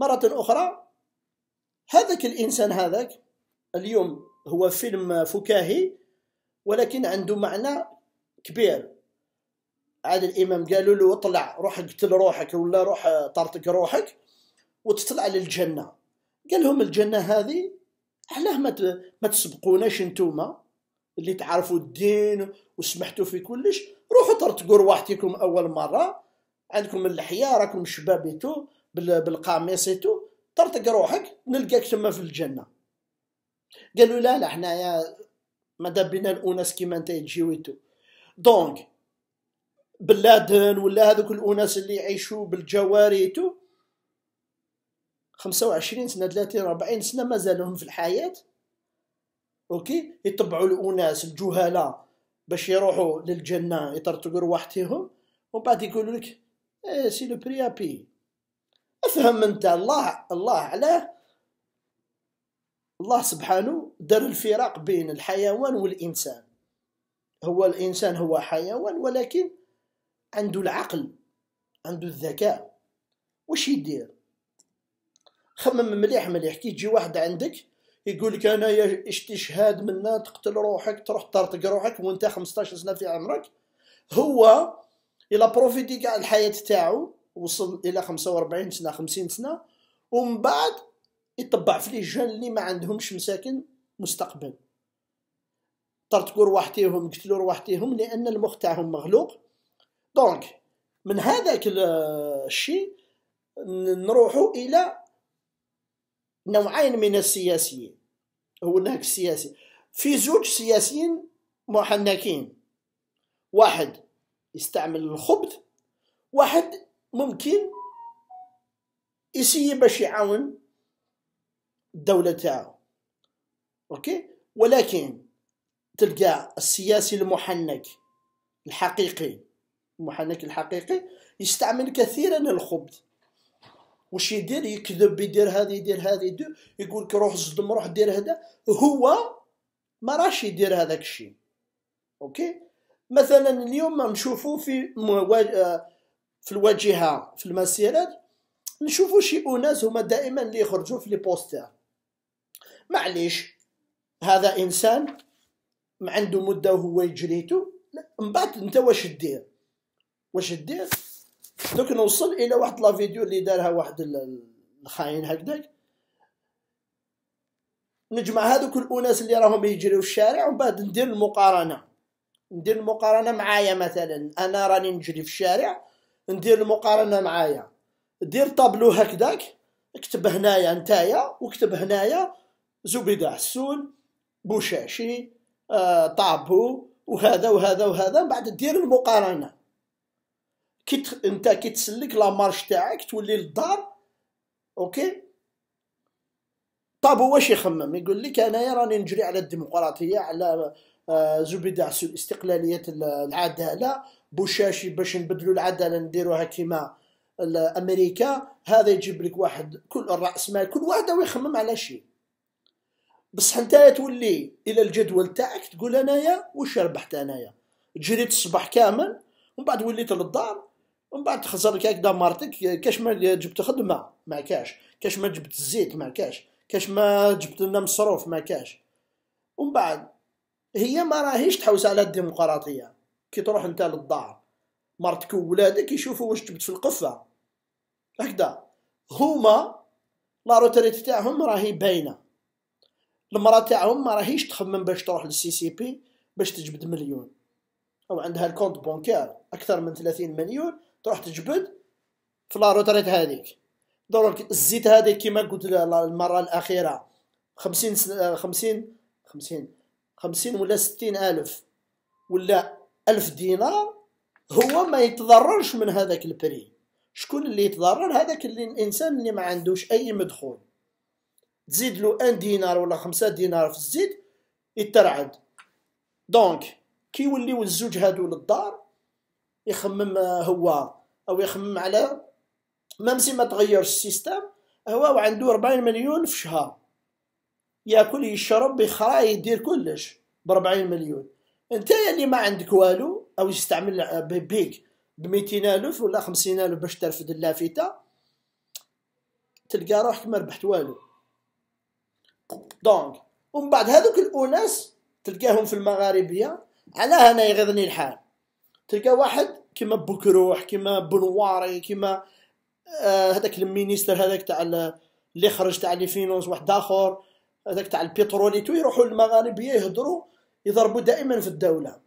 مرة أخرى هذاك الإنسان هذاك اليوم هو فيلم فكاهي ولكن عنده معنى كبير عاد الإمام قالوا له اطلع روح قتل روحك ولا روح طرتك روحك وتطلع للجنة قال لهم الجنة هذه علاه ما تسبقوناش نتوما اللي تعرفوا الدين وسمحتوا في كلش روحوا طرتقوا رواحتكم أول مرة عندكم اللحية راكم شبابيتو بالقميص تو طرطق روحك نلقاك تما في الجنه قالوا لا لا حنايا ما دابينا الاناس كيما انت تجيو تو دونك بلادن ولا هذوك الاناس اللي يعيشوا بالجواري تو 25 سنه 30 40 سنه مازالهم في الحياه اوكي يتبعوا الاناس الجهلاء باش يروحوا للجنه يطرطقوا رواحتهم ومن بعد يقولوا لك إيه سي لو بري ابي افهم انت الله الله علاه الله سبحانه دار الفراق بين الحيوان والانسان هو الانسان هو حيوان ولكن عنده العقل عنده الذكاء واش يدير خمم مليح مليح كي تجي واحد عندك يقول لك انايا شهاد منا تقتل روحك تروح ترتق روحك وانت 15 سنه في عمرك هو الى بروفيتي كاع الحياه تاعو وصل الى 45 سنه 50 سنه ومن بعد يطبع في لي جان اللي ما عندهمش مساكن مستقبل كور رواحتيهم قتلوا رواحتيهم لان المخ تاعهم مغلوق دونك من هذاك الشيء نروحوا الى نوعين من السياسيين هو النهج السياسي في زوج سياسيين محنكين واحد يستعمل الخبث واحد ممكن يسيي باش يعاون الدولة تاعو اوكي ولكن تلقى السياسي المحنك الحقيقي المحنك الحقيقي يستعمل كثيرا الخبز وش يدير يكذب يدير هذه يدير هذه يدير يقول لك روح صدم روح دير هذا هو ما راش يدير هذاك الشيء اوكي مثلا اليوم نشوفوا في آه، في الواجهه في المسيرات نشوفوا شي اناس هما دائما اللي يخرجوا في لي بوستير معليش هذا انسان ما عنده مده وهو يجريتو من بعد انت واش دير واش دير دوك نوصل الى واحد لا فيديو اللي دارها واحد الخاين هكذاك نجمع هذوك الاناس اللي راهم يجريو في الشارع ومن بعد ندير المقارنه ندير المقارنه معايا مثلا انا راني نجري في الشارع ندير المقارنه معايا دير طابلو هكذاك اكتب هنايا نتايا وكتب هنايا زبيده حسون بوشاشي آه طابو وهذا وهذا وهذا بعد دير المقارنه كي انت كي تسلك لا مارش تاعك تولي للدار اوكي طابو واش يخمم يقول لك انايا راني نجري على الديمقراطيه على آه، زبيدة عسو استقلالية العدالة بوشاشي باش نبدلوا العدالة نديروها كيما امريكا هذا يجيب لك واحد كل الراس مال كل واحد ويخمم على شيء بصح نتايا تولي الى الجدول تاعك تقول انايا واش ربحت انايا جريت الصباح كامل ومن بعد وليت للدار ومن بعد تخزر لك هكذا مرتك كاش ما جبت خدمه ما كاش كاش ما جبت الزيت ما كاش كاش ما جبت لنا مصروف ما كاش ومن بعد هي ما راهيش تحوس على الديمقراطيه كي تروح انت للدار مرتك وولادك يشوفوا واش جبت في القفه هكذا هما لا روتريت تاعهم راهي باينه المراه تاعهم ما راهيش تخمم باش تروح للسي سي بي باش تجبد مليون او عندها الكونت بونكير اكثر من 30 مليون تروح تجبد في لا روتريت هذيك دونك الزيت هذيك كيما قلت المره الاخيره 50 50 50 خمسين ولا ستين ألف ولا ألف دينار هو ما يتضررش من هذاك البري شكون اللي يتضرر هذاك اللي الانسان اللي ما عندوش اي مدخول تزيد له ان دينار ولا خمسة دينار في الزيت يترعد دونك كي يوليو الزوج هادو للدار يخمم آه، هو او يخمم على ميم سي ما تغيرش السيستم هو وعنده 40 مليون في شهر ياكل يشرب بيخرا يدير كلش ب 40 مليون انت اللي يعني ما عندك والو او يستعمل بيك ب 200000 ولا 50000 باش ترفد اللافته تلقى روحك ما ربحت والو دونك ومن بعد هذوك الاناس تلقاهم في المغاربيه علاه انا يغضني الحال تلقى واحد كيما بوكروح كيما بنواري كيما آه، هذاك آه المينيستر هذاك تاع اللي خرج تاع لي فينونس واحد اخر هذاك تاع البتروليتو يروحوا للمغاربيه يهضروا يضربوا دائما في الدوله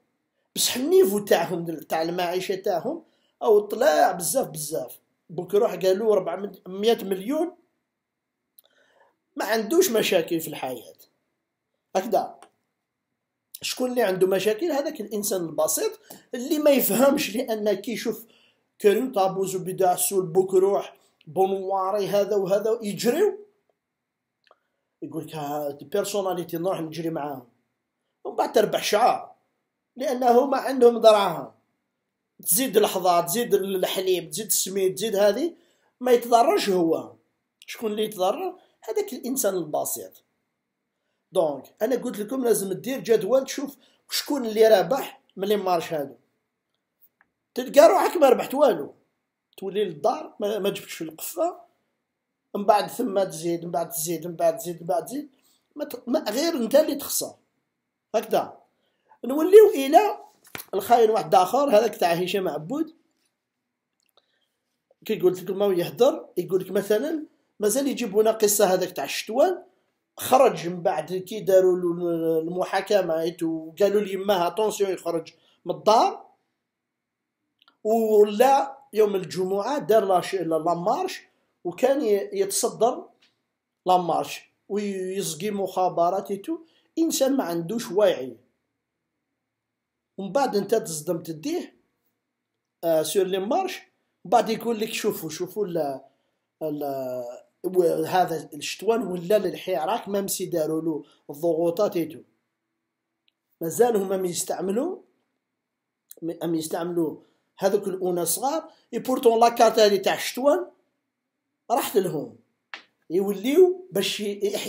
بصح النيفو تاعهم تاع المعيشه تاعهم او طلع بزاف بزاف بوك روح قالوا 400 مليون ما عندوش مشاكل في الحياه هكذا شكون اللي عنده مشاكل هذاك الانسان البسيط اللي ما يفهمش لان كيشوف كريم طابوز وبداع سول بوكروح بونواري هذا وهذا يجريو يقول لك بيرسوناليتي نروح نجري معاهم ومن بعد تربح شعار لانه ما عندهم دراهم تزيد اللحظه تزيد الحليب تزيد السميد تزيد هذه ما يتضررش هو شكون اللي يتضرر هذاك الانسان البسيط دونك انا قلت لكم لازم دير جدول تشوف شكون اللي رابح من لي مارش هادو تلقى روحك ما ربحت والو تولي للدار ما جبتش القفه من بعد ثم تزيد من بعد تزيد من بعد تزيد من بعد تزيد ما غير انت اللي تخسر هكذا نوليو الى الخاين واحد اخر هذاك تاع هشام عبود كي قلت لكم ما يهضر يقول لك مثلا مازال يجيبونا قصه هذاك تاع الشتوان خرج من بعد كي داروا المحاكمه وقالوا لي ما اتونسيون يخرج من الدار ولا يوم الجمعه دار لا مارش وكان يتصدر لا لامارش ويسقي تو انسان ما عندوش واعي ومن بعد انت تصدم تديه آه سور لي مارش بعد يقول لك شوفوا شوفوا لا هذا الشتوان ولا للحراك ما مسي داروا له الضغوطات ايتو مازال هما يستعملوا ام يستعملوا هذوك الاوناس صغار اي بورتون لا كارت هذه تاع الشتوان راحت لهم يوليو باش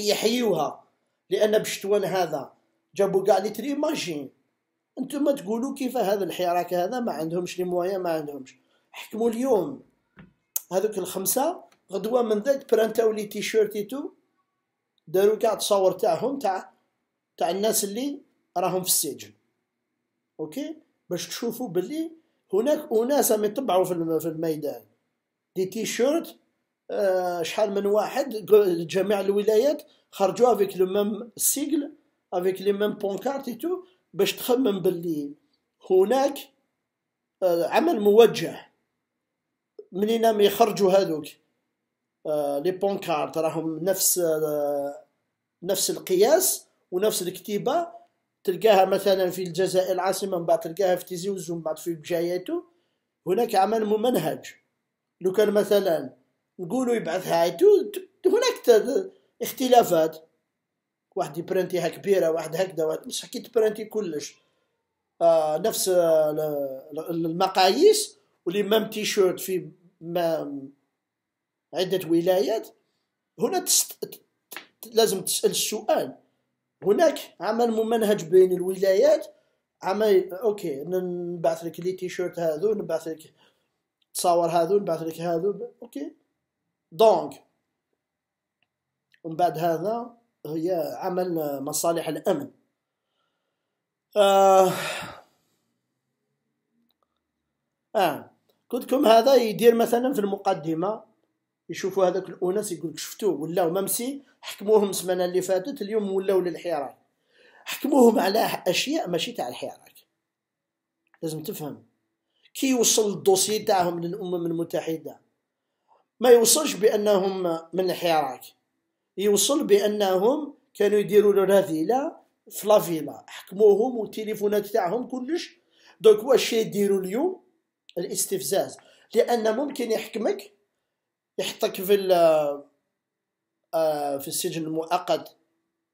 يحيوها لان بشتوان هذا جابوا كاع لي تري ماشين انتم تقولوا كيف هذا الحراك هذا ما عندهمش لي موايا ما عندهمش حكموا اليوم هذوك الخمسه غدوه من ذاك برانتاو لي تيشيرتيتو داروا كاع تصاور تاعهم تاع تاع الناس اللي راهم في السجن اوكي باش تشوفوا باللي هناك اناس يتبعوا في الميدان دي تيشيرت آه، شحال من واحد جميع الولايات خرجوا افيك لو ميم سيجل افيك لي ميم بونكارت تو باش تخمم باللي هناك آه، عمل موجه منين ما يخرجوا هذوك لي آه، بونكارت راهم نفس نفس القياس ونفس الكتيبه تلقاها مثلا في الجزائر العاصمه من بعد تلقاها في تيزي وزو من بعد في بجاياتو هناك عمل ممنهج لو كان مثلا نقولوا يبعث هايتو هناك اختلافات واحد يبرنتيها كبيره واحد هكذا واحد مش حكي تبرنتي كلش آه نفس المقاييس ولي مام تيشيرت في عده ولايات هنا تست... لازم تسال السؤال هناك عمل ممنهج بين الولايات عمل اوكي نبعث لك لي تيشيرت هذو نبعث لك تصاور هذو نبعث لك هذو اوكي دونك ومن بعد هذا هي عمل مصالح الامن آه. آه. كنتكم هذا يدير مثلا في المقدمه يشوفوا هذاك الاناس يقول لك ولاو ممسي حكموهم السمانه اللي فاتت اليوم ولاو للحراك حكموهم على اشياء ماشي تاع الحراك لازم تفهم كي يوصل الدوسي تاعهم للامم المتحده ما يوصلش بانهم من الحراك يوصل بانهم كانوا يديروا له رذيله في لافيلا حكموهم والتليفونات تاعهم كلش دوك واش يديروا اليوم الاستفزاز لان ممكن يحكمك يحطك في آه، في السجن المؤقت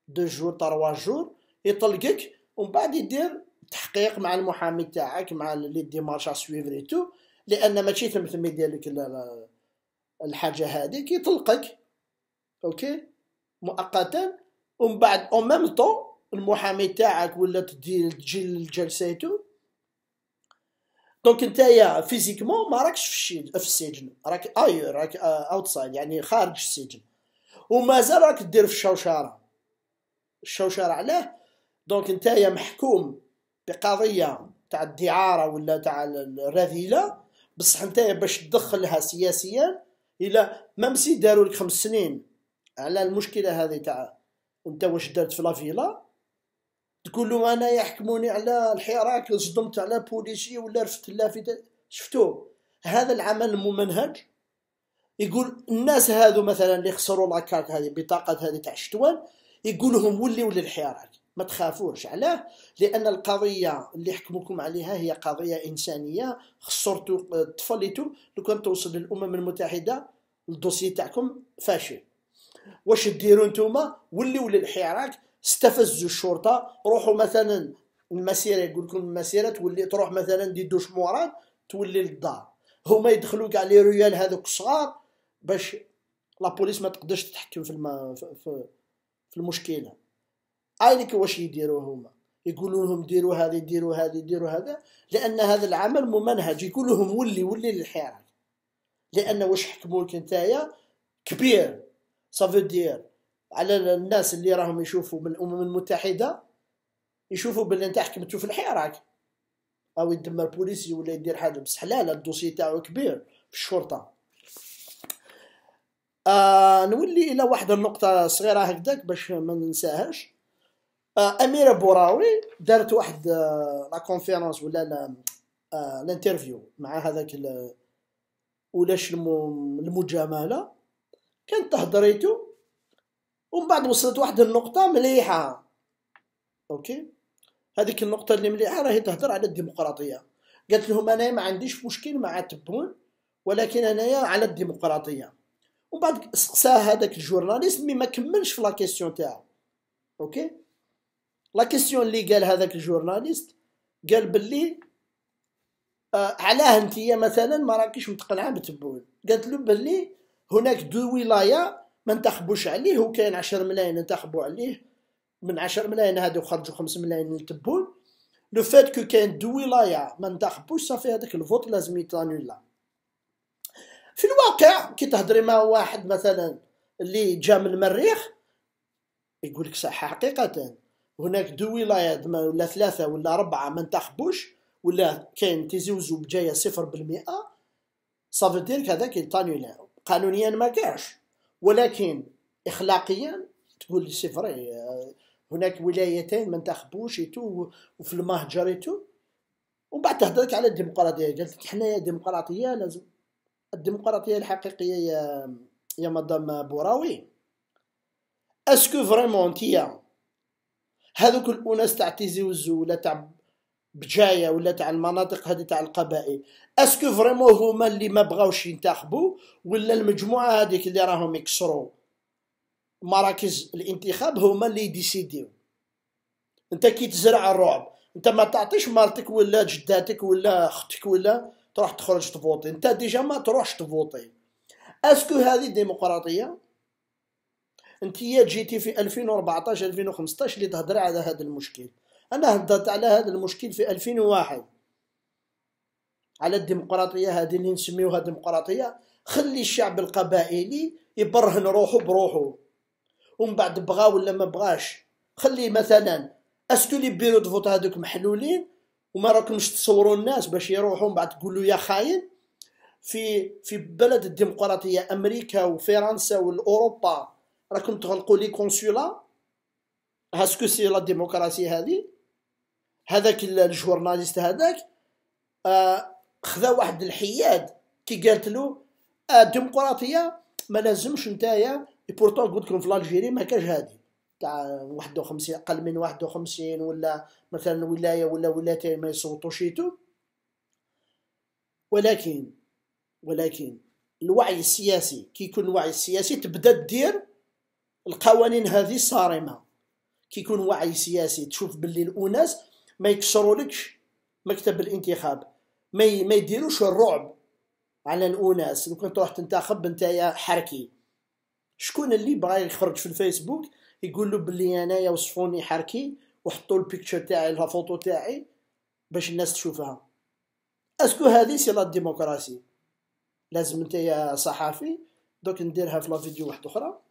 دو جور تروا جور يطلقك ومن بعد يدير تحقيق مع المحامي تاعك مع لي ديمارش سويفري تو لان ماشي ثم يدير لك الحاجه هذه كيطلقك اوكي مؤقتا ومن بعد او ميم طون المحامي تاعك ولا تجي لجلساتو دونك نتايا فيزيكمون ما راكش في السجن راك اي راك اوتسايد آه، يعني خارج السجن ومازال راك دير في الشوشره الشوشره علاه دونك نتايا محكوم بقضيه تاع الدعاره ولا تاع الرذيله بصح نتايا باش تدخلها سياسيا الى ميم سي داروا لك خمس سنين على المشكله هذه تاع انت واش درت في لافيلا تقول له انا يحكموني على الحراك صدمت على بوليسي ولا رفت اللافته شفتوا هذا العمل الممنهج يقول الناس هذو مثلا اللي خسروا لاكارت هذه بطاقه هذه تاع الشتوان يقولهم وليوا للحراك ما تخافوش علاه لان القضيه اللي حكمكم عليها هي قضيه انسانيه خسرتوا طفليتو لو كان توصل للامم المتحده الدوسي تاعكم فاشل واش ديروا نتوما وليو للحراك استفزوا الشرطه روحوا مثلا المسيره يقول لكم المسيره تولي تروح مثلا دي دوش موران تولي للدار هما يدخلوا كاع لي رويال هذوك الصغار باش لابوليس ما تقدرش تتحكم في, الم... في في المشكله اينك واش يديروا هما يقولوا لهم ديروا هذه ديروا هذه ديروا هذا لان هذا العمل ممنهج يقول لهم ولي ولي للحراك لان واش حكموك نتايا كبير صافي دير على الناس اللي راهم يشوفوا من الامم المتحده يشوفوا باللي انت حكمتو في الحراك او يدمر بوليسي ولا يدير حاجه بس حلال الدوسي تاعو كبير في الشرطه آه نولي الى واحد النقطه صغيره هكذاك باش ما ننساهاش آه، اميره بوراوي دارت واحد آه، لا كونفيرونس ولا آه، الانترفيو مع هذاك ولاش المجامله كانت تهضريتو ومن بعد وصلت واحد النقطه مليحه اوكي هذيك النقطه اللي مليحه راهي تهضر على الديمقراطيه قالت لهم انا ما عنديش مشكل مع تبون ولكن انايا على الديمقراطيه ومن بعد سقساها هذاك الجورناليست مي ما كملش في لا كيسيون تاعو اوكي لا كيسيون اللي قال هذاك الجورناليست قال باللي آه علاه انت مثلا ما راكيش متقنعه بتبول قالت له باللي هناك دو ولايه ما انتخبوش عليه وكاين كاين 10 ملايين انتخبوا عليه من 10 ملايين هادو خرجوا 5 ملايين لتبول لو فات كو كاين دو ولايه ما انتخبوش صافي هذاك الفوت لازم يتانولا في الواقع كي تهضري مع واحد مثلا اللي جا من المريخ يقولك صح حقيقه هناك دو ولايات ولا ثلاثه ولا اربعه ما انتخبوش ولا كاين تيزوزو بجايه صفر بالمئة صافدير هذاك يطانيولا قانونيا ما كاش ولكن اخلاقيا تقول لي صفري إيه، هناك ولايتين ما انتخبوش ايتو وفي المهجر ايتو ومن بعد تهضرك على الديمقراطيه قالت لك حنايا ديمقراطيه لازم الديمقراطيه الحقيقيه يا يا مدام بوراوي اسكو فريمون تيا هذوك الاناس تاع تيزي وزو ولا تاع بجايه ولا تاع المناطق هذه تاع القبائل اسكو فريمون هما اللي ما بغاوش ينتخبوا ولا المجموعه هذيك اللي راهم يكسروا مراكز الانتخاب هما اللي ديسيديو انت كي تزرع الرعب انت ما تعطيش مرتك ولا جداتك ولا اختك ولا تروح تخرج تفوطي انت ديجا ما تروحش تفوطي اسكو هذه ديمقراطيه انت جيتي في 2014 2015 اللي تهضر على هذا المشكل انا هضرت على هذا المشكل في 2001 على الديمقراطيه هذه اللي نسميوها ديمقراطيه خلي الشعب القبائلي يبرهن روحه بروحه ومن بعد بغا ولا ما بغاش خلي مثلا استو لي بيرو دفوت هذوك محلولين وما راكمش تصوروا الناس باش يروحوا من بعد تقولوا يا خاين في في بلد الديمقراطيه امريكا وفرنسا والاوروبا راكم تغلقوا لي كونسولا هاسكو سي لا ديموكراسي هذه هذاك الجورناليست هذاك آه خذا واحد الحياد كي قالت له آه، الديمقراطيه ما لازمش نتايا بورتون قلت لكم في الجيري ما كاش هادي تاع 51 اقل من 51 ولا مثلا ولايه ولا ولايتين ما يصوتوش ولكن ولكن الوعي السياسي كي يكون الوعي السياسي تبدا دير القوانين هذه صارمه كيكون وعي سياسي تشوف باللي الاناس ما يكسرولكش مكتب الانتخاب ما ما يديروش الرعب على الاناس لو كنت تروح تنتخب نتايا حركي شكون اللي بغى يخرج في الفيسبوك يقول له باللي انايا وصفوني حركي وحطوا البيكتشر تاعي لا فوتو تاعي باش الناس تشوفها اسكو هذه سي لا ديموكراسي لازم انت يا صحافي دوك نديرها في لا فيديو واحده اخرى